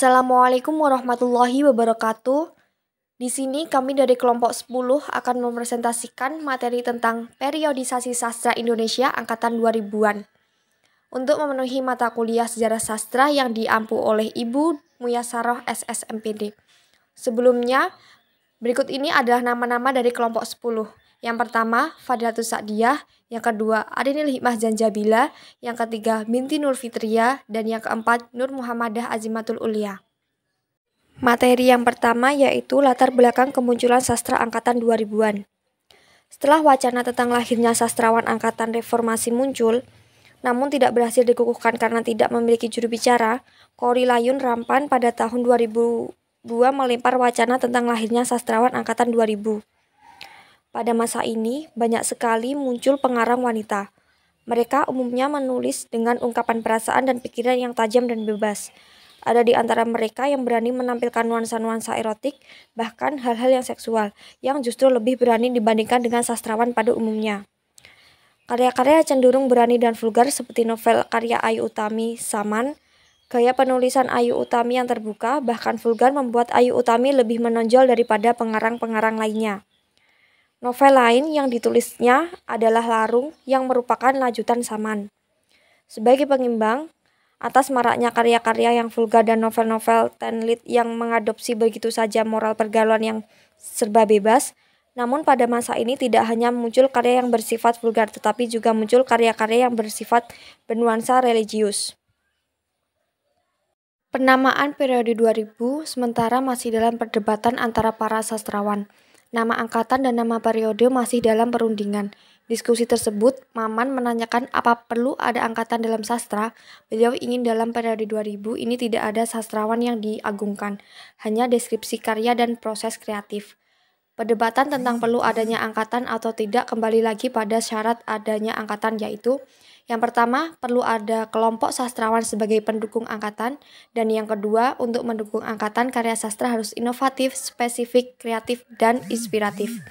Assalamualaikum warahmatullahi wabarakatuh. Di sini kami dari kelompok 10 akan mempresentasikan materi tentang periodisasi sastra Indonesia angkatan 2000-an. Untuk memenuhi mata kuliah sejarah sastra yang diampu oleh Ibu Muyasaroh SSMPD. Sebelumnya, berikut ini adalah nama-nama dari kelompok 10. Yang pertama, Fadlatus Sa'diyah, yang kedua, Adinil Hikmah Janjabila, yang ketiga, Binti Nur Fitria, dan yang keempat, Nur Muhammadah Azimatul Ulia. Materi yang pertama yaitu latar belakang kemunculan sastra angkatan 2000-an. Setelah wacana tentang lahirnya sastrawan angkatan reformasi muncul, namun tidak berhasil dikukuhkan karena tidak memiliki juru bicara, Kori Layun Rampan pada tahun 2002 melempar wacana tentang lahirnya sastrawan angkatan 2000. Pada masa ini, banyak sekali muncul pengarang wanita. Mereka umumnya menulis dengan ungkapan perasaan dan pikiran yang tajam dan bebas. Ada di antara mereka yang berani menampilkan nuansa-nuansa erotik, bahkan hal-hal yang seksual, yang justru lebih berani dibandingkan dengan sastrawan pada umumnya. Karya-karya cenderung berani dan vulgar seperti novel karya Ayu Utami, Saman, Gaya penulisan Ayu Utami yang terbuka, bahkan vulgar membuat Ayu Utami lebih menonjol daripada pengarang-pengarang lainnya. Novel lain yang ditulisnya adalah Larung yang merupakan lanjutan Saman. Sebagai pengimbang, atas maraknya karya-karya yang vulgar dan novel-novel tenlit yang mengadopsi begitu saja moral pergaulan yang serba bebas, namun pada masa ini tidak hanya muncul karya yang bersifat vulgar tetapi juga muncul karya-karya yang bersifat bernuansa religius. Penamaan periode 2000 sementara masih dalam perdebatan antara para sastrawan. Nama angkatan dan nama periode masih dalam perundingan. Diskusi tersebut, Maman menanyakan apa perlu ada angkatan dalam sastra. Beliau ingin dalam periode 2000 ini tidak ada sastrawan yang diagungkan, hanya deskripsi karya dan proses kreatif. Perdebatan tentang perlu adanya angkatan atau tidak kembali lagi pada syarat adanya angkatan yaitu yang pertama, perlu ada kelompok sastrawan sebagai pendukung angkatan, dan yang kedua, untuk mendukung angkatan, karya sastra harus inovatif, spesifik, kreatif, dan inspiratif.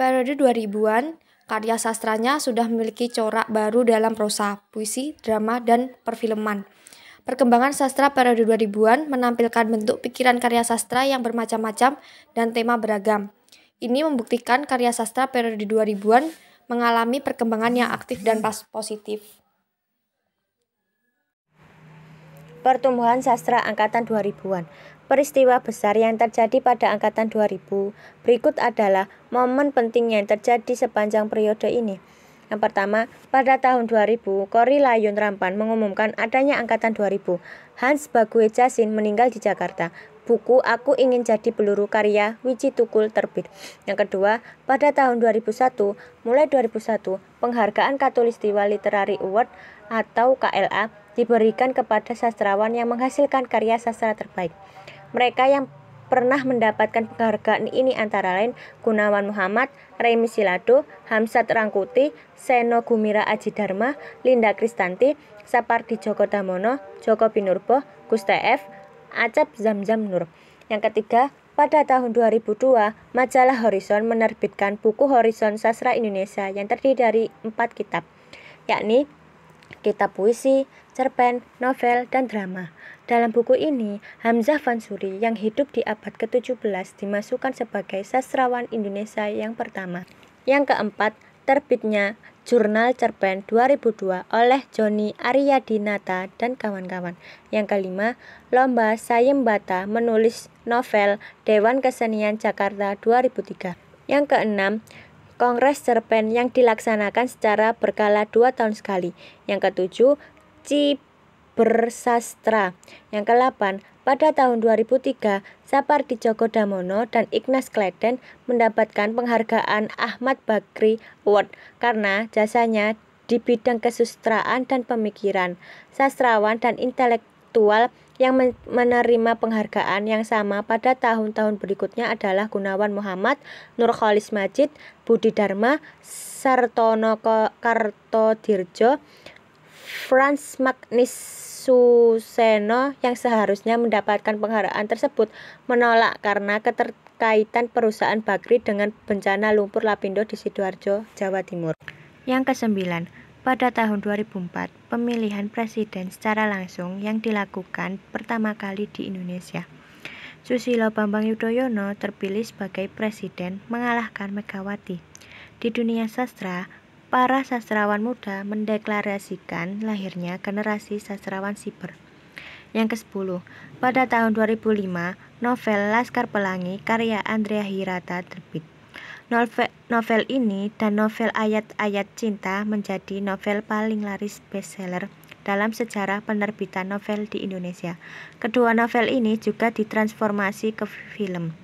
Periode 2000-an, karya sastranya sudah memiliki corak baru dalam prosa, puisi, drama, dan perfilman. Perkembangan sastra periode 2000-an menampilkan bentuk pikiran karya sastra yang bermacam-macam dan tema beragam. Ini membuktikan karya sastra periode 2000-an mengalami perkembangan yang aktif dan pas positif. Pertumbuhan sastra angkatan 2000-an. Peristiwa besar yang terjadi pada angkatan 2000 berikut adalah momen penting yang terjadi sepanjang periode ini. Yang pertama, pada tahun 2000, Kori Layun Rampan mengumumkan adanya angkatan 2000. Hans Baguecasin meninggal di Jakarta buku Aku Ingin Jadi Peluru karya Wiji Tukul terbit. Yang kedua, pada tahun 2001, mulai 2001, penghargaan Katulistiwa Literary Award atau KLA diberikan kepada sastrawan yang menghasilkan karya sastra terbaik. Mereka yang pernah mendapatkan penghargaan ini antara lain Gunawan Muhammad, Remi Silado, Hamsat Rangkuti, Seno Gumira Aji Dharma, Linda Kristanti, Sapardi Djoko Damono, Joko Pinurbo, Gus F, Acap Zamzam Nur. Yang ketiga, pada tahun 2002, majalah Horizon menerbitkan buku Horizon Sastra Indonesia yang terdiri dari empat kitab, yakni kitab puisi, cerpen, novel, dan drama. Dalam buku ini, Hamzah Fansuri yang hidup di abad ke-17 dimasukkan sebagai sastrawan Indonesia yang pertama. Yang keempat, terbitnya Jurnal Cerpen 2002 oleh Joni Aryadinata dan kawan-kawan. Yang kelima, Lomba Sayembata menulis novel Dewan Kesenian Jakarta 2003. Yang keenam, Kongres Cerpen yang dilaksanakan secara berkala dua tahun sekali. Yang ketujuh, Cibersastra. Yang kelapan. Pada tahun 2003, Sapardi Djoko Damono dan Ignas Kleden mendapatkan penghargaan Ahmad Bakri Award karena jasanya di bidang kesusteraan dan pemikiran, sastrawan dan intelektual yang menerima penghargaan yang sama pada tahun-tahun berikutnya adalah Gunawan Muhammad, Nurkholis Majid, Budi Dharma, Sartono Kartodirjo, Franz Magnis Suseno yang seharusnya mendapatkan penghargaan tersebut menolak karena keterkaitan perusahaan Bakri dengan bencana lumpur lapindo di Sidoarjo, Jawa Timur. Yang kesembilan, pada tahun 2004, pemilihan presiden secara langsung yang dilakukan pertama kali di Indonesia. Susilo Bambang Yudhoyono terpilih sebagai presiden mengalahkan Megawati. Di dunia sastra, para sastrawan muda mendeklarasikan lahirnya generasi sastrawan siber. Yang ke-10, pada tahun 2005, novel Laskar Pelangi karya Andrea Hirata terbit. Novel, novel ini dan novel Ayat-ayat Cinta menjadi novel paling laris bestseller dalam sejarah penerbitan novel di Indonesia. Kedua novel ini juga ditransformasi ke film.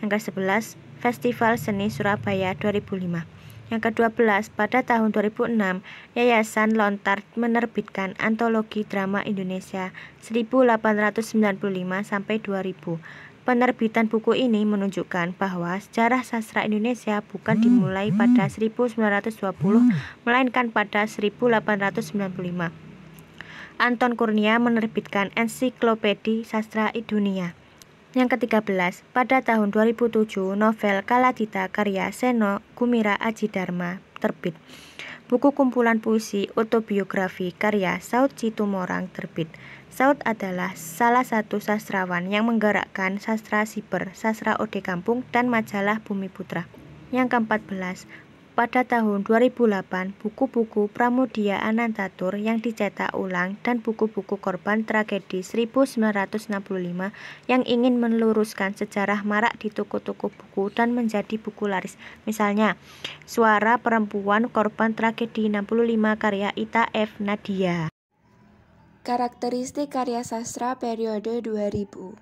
Yang ke-11, Festival Seni Surabaya 2005. Yang ke-12, pada tahun 2006, Yayasan Lontar menerbitkan antologi drama Indonesia 1895 sampai 2000. Penerbitan buku ini menunjukkan bahwa sejarah sastra Indonesia bukan hmm, dimulai hmm. pada 1920 hmm. melainkan pada 1895. Anton Kurnia menerbitkan ensiklopedia Sastra Indonesia. Yang ke-13, pada tahun 2007, novel Kaladita karya Seno Gumira Ajidarma terbit. Buku kumpulan puisi autobiografi karya Saud Citumorang terbit. Saud adalah salah satu sastrawan yang menggerakkan sastra siber, sastra ode kampung, dan majalah Bumi Putra. Yang ke-14, pada tahun 2008 buku-buku Pramudia Anantatur yang dicetak ulang dan buku-buku korban tragedi 1965 yang ingin meluruskan sejarah marak di toko-toko buku dan menjadi buku laris. Misalnya, Suara Perempuan Korban Tragedi 65 karya Ita F. Nadia. Karakteristik karya sastra periode 2000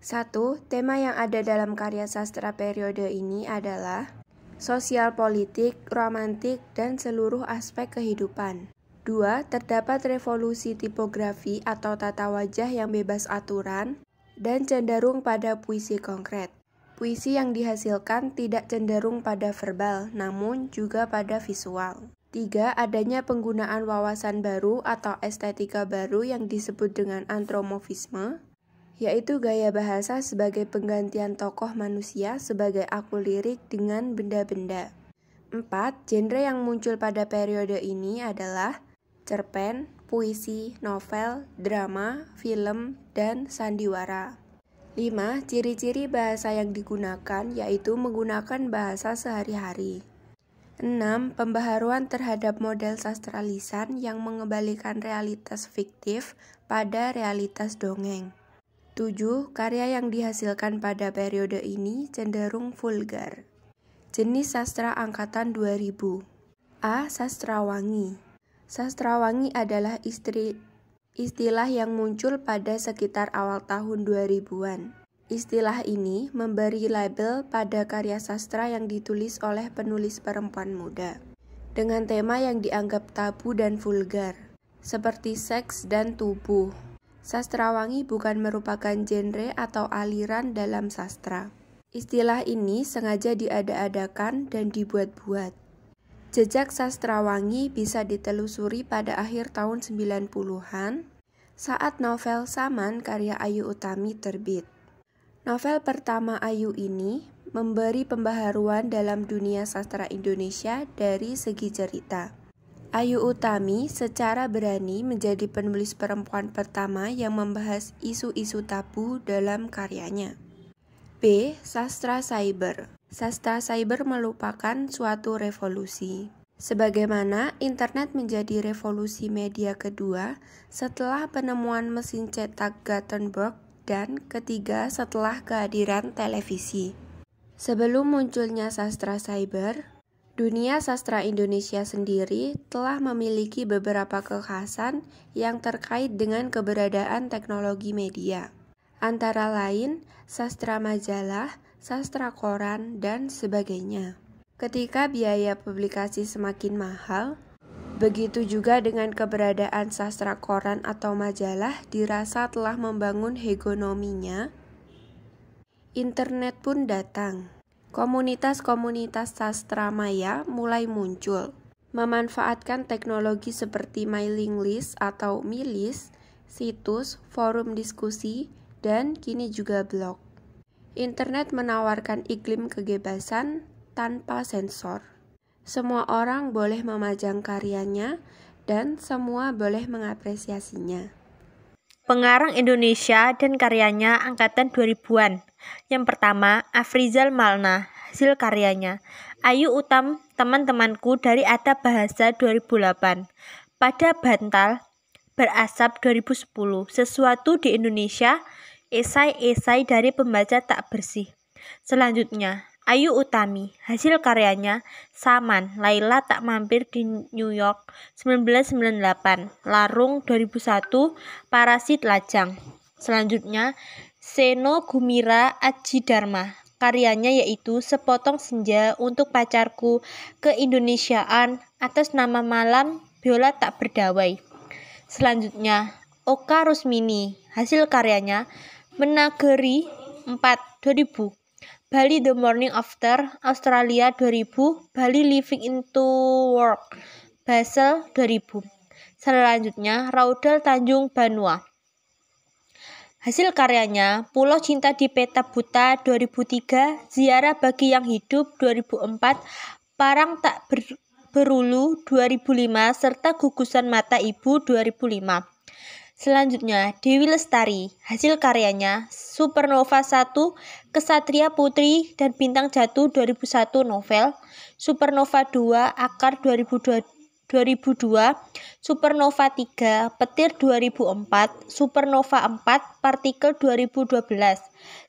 1. Tema yang ada dalam karya sastra periode ini adalah sosial politik, romantik, dan seluruh aspek kehidupan. 2. Terdapat revolusi tipografi atau tata wajah yang bebas aturan dan cenderung pada puisi konkret. Puisi yang dihasilkan tidak cenderung pada verbal, namun juga pada visual. 3. Adanya penggunaan wawasan baru atau estetika baru yang disebut dengan antromofisme yaitu gaya bahasa sebagai penggantian tokoh manusia sebagai aku lirik dengan benda-benda. Empat, Genre yang muncul pada periode ini adalah cerpen, puisi, novel, drama, film, dan sandiwara. Lima, Ciri-ciri bahasa yang digunakan yaitu menggunakan bahasa sehari-hari. Enam, Pembaharuan terhadap model sastra lisan yang mengembalikan realitas fiktif pada realitas dongeng. 7. Karya yang dihasilkan pada periode ini cenderung vulgar. Jenis sastra angkatan 2000. A. Sastra Wangi adalah istri istilah yang muncul pada sekitar awal tahun 2000-an. Istilah ini memberi label pada karya sastra yang ditulis oleh penulis perempuan muda dengan tema yang dianggap tabu dan vulgar, seperti seks dan tubuh. Sastrawangi bukan merupakan genre atau aliran dalam sastra. Istilah ini sengaja diada-adakan dan dibuat-buat. Jejak sastrawangi bisa ditelusuri pada akhir tahun 90-an saat novel Saman karya Ayu Utami terbit. Novel pertama Ayu ini memberi pembaharuan dalam dunia sastra Indonesia dari segi cerita. Ayu Utami secara berani menjadi penulis perempuan pertama yang membahas isu-isu tabu dalam karyanya. B. Sastra Cyber Sastra cyber melupakan suatu revolusi. Sebagaimana internet menjadi revolusi media kedua setelah penemuan mesin cetak Gutenberg dan ketiga setelah kehadiran televisi. Sebelum munculnya sastra cyber, Dunia sastra Indonesia sendiri telah memiliki beberapa kekhasan yang terkait dengan keberadaan teknologi media, antara lain sastra majalah, sastra koran, dan sebagainya. Ketika biaya publikasi semakin mahal, begitu juga dengan keberadaan sastra koran atau majalah dirasa telah membangun hegonominya. Internet pun datang komunitas-komunitas sastra maya mulai muncul. Memanfaatkan teknologi seperti mailing list atau milis, situs, forum diskusi, dan kini juga blog. Internet menawarkan iklim kebebasan tanpa sensor. Semua orang boleh memajang karyanya dan semua boleh mengapresiasinya pengarang Indonesia dan karyanya angkatan 2000-an. Yang pertama, Afrizal Malna, hasil karyanya. Ayu Utam, teman-temanku dari Ada Bahasa 2008. Pada Bantal, Berasap 2010, Sesuatu di Indonesia, Esai-Esai dari Pembaca Tak Bersih. Selanjutnya, Ayu Utami, hasil karyanya Saman, Laila tak mampir di New York 1998, Larung 2001, Parasit Lajang. Selanjutnya, Seno Gumira Aji Dharma, karyanya yaitu Sepotong Senja untuk Pacarku ke Indonesiaan atas nama malam Biola Tak Berdawai. Selanjutnya, Oka Rusmini, hasil karyanya Menageri 4 2000 Bali The Morning After, Australia 2000, Bali Living into Work, Basel 2000. Selanjutnya, Raudal Tanjung Banua. Hasil karyanya, Pulau Cinta di Peta Buta 2003, Ziarah bagi yang hidup 2004, Parang tak ber, berulu 2005, serta Gugusan Mata Ibu 2005. Selanjutnya, Dewi Lestari, hasil karyanya Supernova 1, Kesatria Putri, dan Bintang Jatuh 2001 novel, Supernova 2, Akar 2002, 2002, Supernova 3, Petir 2004, Supernova 4, Partikel 2012.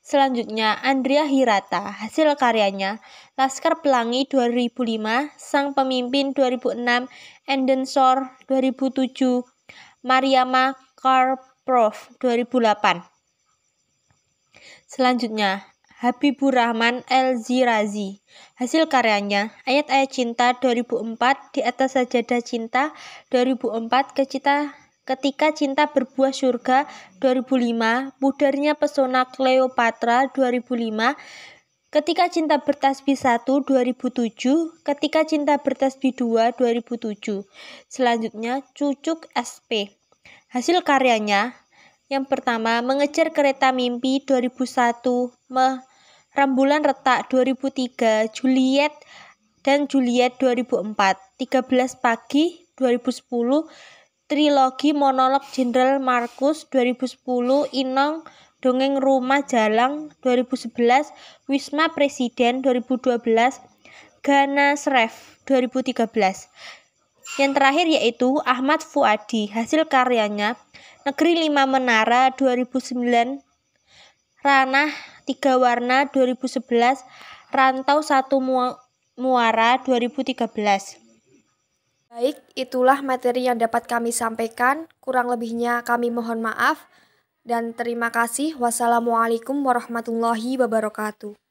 Selanjutnya, Andrea Hirata, hasil karyanya Laskar Pelangi 2005, Sang Pemimpin 2006, Endensor 2007, Mariama Prof 2008. Selanjutnya, Habibur Rahman El-Zirazi. Hasil karyanya, Ayat-Ayat Cinta 2004, Di Atas Sajadah Cinta 2004, Kecita Ketika Cinta Berbuah Surga 2005, Pudarnya Pesona Cleopatra 2005, Ketika Cinta Bertasbih 1 2007, Ketika Cinta Bertasbih 2 2007. Selanjutnya Cucuk SP. Hasil karyanya, yang pertama mengejar kereta mimpi 2001, me, Rambulan Retak 2003, Juliet dan Juliet 2004, 13 pagi 2010, trilogi monolog Jenderal Markus 2010, Inong Dongeng Rumah Jalang 2011, Wisma Presiden 2012, ganas rev 2013. Yang terakhir yaitu Ahmad Fuadi, hasil karyanya Negeri Lima Menara 2009, Ranah Tiga Warna 2011, Rantau Satu Muara 2013. Baik, itulah materi yang dapat kami sampaikan. Kurang lebihnya kami mohon maaf dan terima kasih. Wassalamualaikum warahmatullahi wabarakatuh.